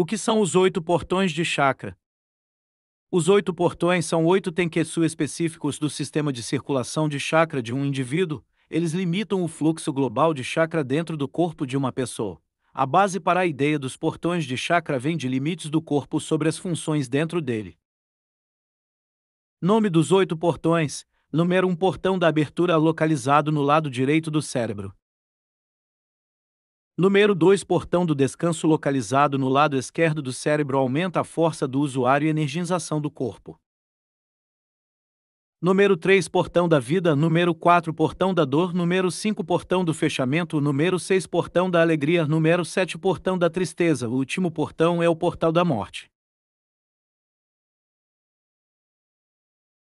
O que são os oito portões de chakra? Os oito portões são oito tenkesu específicos do sistema de circulação de chakra de um indivíduo, eles limitam o fluxo global de chakra dentro do corpo de uma pessoa. A base para a ideia dos portões de chakra vem de limites do corpo sobre as funções dentro dele. Nome dos oito portões: número um Portão da abertura localizado no lado direito do cérebro. Número 2 Portão do descanso localizado no lado esquerdo do cérebro aumenta a força do usuário e energização do corpo. Número 3 Portão da vida. Número 4 Portão da dor. Número 5 Portão do fechamento. Número 6 Portão da alegria. Número 7 Portão da tristeza. O último portão é o portal da morte.